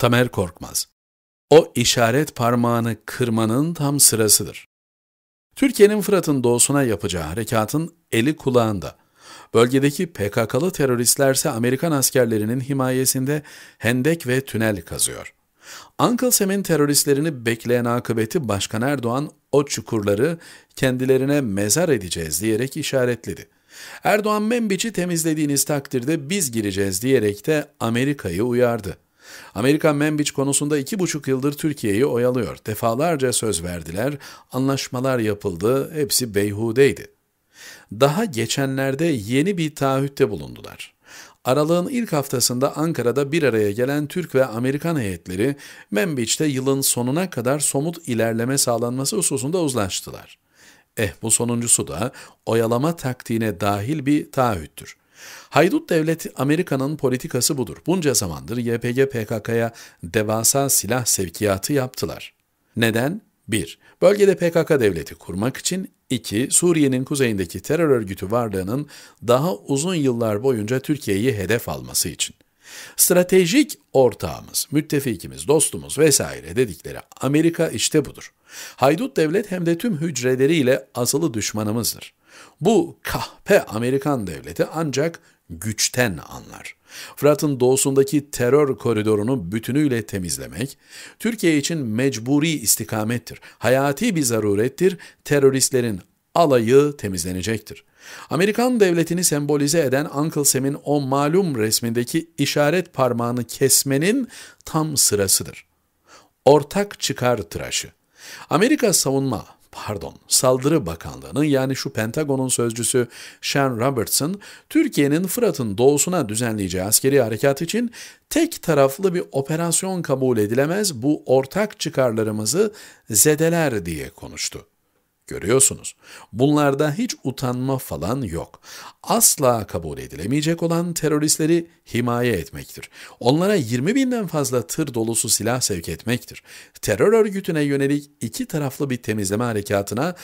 Tamer Korkmaz. O işaret parmağını kırmanın tam sırasıdır. Türkiye'nin Fırat'ın doğusuna yapacağı harekatın eli kulağında. Bölgedeki PKK'lı teröristler ise Amerikan askerlerinin himayesinde hendek ve tünel kazıyor. Uncle Sam'in teröristlerini bekleyen akıbeti Başkan Erdoğan o çukurları kendilerine mezar edeceğiz diyerek işaretledi. Erdoğan Membiç'i temizlediğiniz takdirde biz gireceğiz diyerek de Amerika'yı uyardı. Amerika Membiç konusunda iki buçuk yıldır Türkiye'yi oyalıyor. Defalarca söz verdiler, anlaşmalar yapıldı, hepsi beyhudeydi. Daha geçenlerde yeni bir taahhütte bulundular. Aralığın ilk haftasında Ankara'da bir araya gelen Türk ve Amerikan heyetleri Membiç'te yılın sonuna kadar somut ilerleme sağlanması hususunda uzlaştılar. Eh bu sonuncusu da oyalama taktiğine dahil bir taahhüttür. Haydut devleti Amerika'nın politikası budur. Bunca zamandır YPG PKK'ya devasa silah sevkiyatı yaptılar. Neden? 1. Bölgede PKK devleti kurmak için 2. Suriye'nin kuzeyindeki terör örgütü varlığının daha uzun yıllar boyunca Türkiye'yi hedef alması için. Stratejik ortağımız, müttefikimiz, dostumuz vesaire dedikleri Amerika işte budur. Haydut devlet hem de tüm hücreleriyle asılı düşmanımızdır. Bu kahpe Amerikan devleti ancak güçten anlar. Fırat'ın doğusundaki terör koridorunu bütünüyle temizlemek, Türkiye için mecburi istikamettir, hayati bir zarurettir, teröristlerin alayı temizlenecektir. Amerikan devletini sembolize eden Uncle Sam'in o malum resmindeki işaret parmağını kesmenin tam sırasıdır. Ortak çıkar tıraşı. Amerika savunma, pardon, Saldırı Bakanlığı'nın yani şu Pentagon'un sözcüsü Sean Robertson, Türkiye'nin Fırat'ın doğusuna düzenleyeceği askeri harekat için tek taraflı bir operasyon kabul edilemez bu ortak çıkarlarımızı zedeler diye konuştu. Görüyorsunuz. Bunlarda hiç utanma falan yok. Asla kabul edilemeyecek olan teröristleri himaye etmektir. Onlara 20 binden fazla tır dolusu silah sevk etmektir. Terör örgütüne yönelik iki taraflı bir temizleme harekatına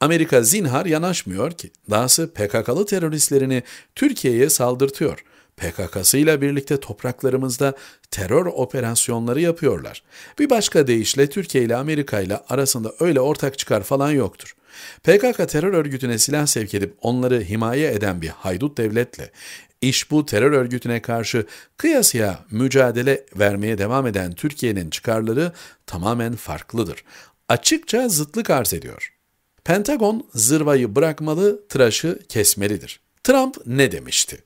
Amerika zinhar yanaşmıyor ki. Dahası PKK'lı teröristlerini Türkiye'ye saldırtıyor.'' PKK'sıyla birlikte topraklarımızda terör operasyonları yapıyorlar. Bir başka deyişle Türkiye ile Amerika ile arasında öyle ortak çıkar falan yoktur. PKK terör örgütüne silah sevk edip onları himaye eden bir haydut devletle İş bu terör örgütüne karşı kıyasıya mücadele vermeye devam eden Türkiye'nin çıkarları tamamen farklıdır. Açıkça zıtlık arz ediyor. Pentagon zırvayı bırakmalı, tıraşı kesmelidir. Trump ne demişti?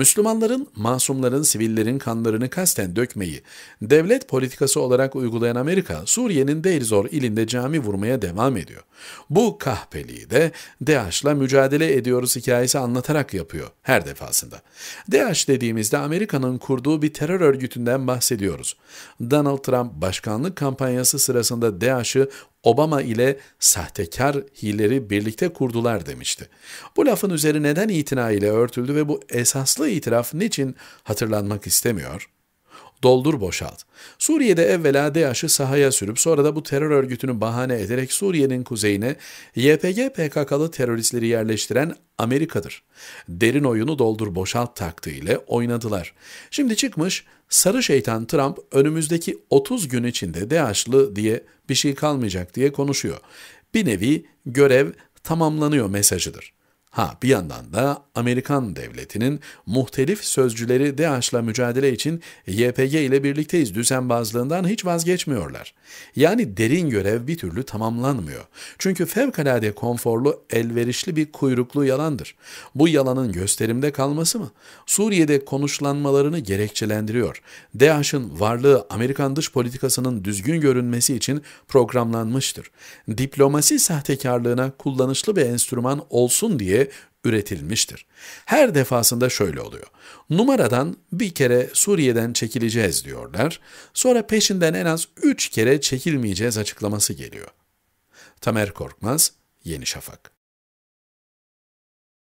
Müslümanların, masumların, sivillerin kanlarını kasten dökmeyi devlet politikası olarak uygulayan Amerika, Suriye'nin Deir Zor ilinde cami vurmaya devam ediyor. Bu kahpeliği de DAEŞ'la mücadele ediyoruz hikayesi anlatarak yapıyor her defasında. DAEŞ dediğimizde Amerika'nın kurduğu bir terör örgütünden bahsediyoruz. Donald Trump başkanlık kampanyası sırasında DAEŞ'ı Obama ile sahtekar hileri birlikte kurdular demişti. Bu lafın üzeri neden itina ile örtüldü ve bu esaslı itiraf niçin hatırlanmak istemiyor?'' Doldur boşalt. Suriye'de evvela DAEŞ'ı sahaya sürüp sonra da bu terör örgütünü bahane ederek Suriye'nin kuzeyine YPG PKK'lı teröristleri yerleştiren Amerika'dır. Derin oyunu doldur boşalt taktığı ile oynadılar. Şimdi çıkmış sarı şeytan Trump önümüzdeki 30 gün içinde DAEŞ'lı diye bir şey kalmayacak diye konuşuyor. Bir nevi görev tamamlanıyor mesajıdır. Ha bir yandan da Amerikan devletinin muhtelif sözcüleri DAEŞ'la mücadele için YPG ile birlikteyiz düzenbazlığından hiç vazgeçmiyorlar. Yani derin görev bir türlü tamamlanmıyor. Çünkü fevkalade konforlu, elverişli bir kuyruklu yalandır. Bu yalanın gösterimde kalması mı? Suriye'de konuşlanmalarını gerekçelendiriyor. DAEŞ'in varlığı Amerikan dış politikasının düzgün görünmesi için programlanmıştır. Diplomasi sahtekarlığına kullanışlı bir enstrüman olsun diye üretilmiştir. Her defasında şöyle oluyor. Numaradan bir kere Suriye'den çekileceğiz diyorlar. Sonra peşinden en az üç kere çekilmeyeceğiz açıklaması geliyor. Tamer Korkmaz, Yeni Şafak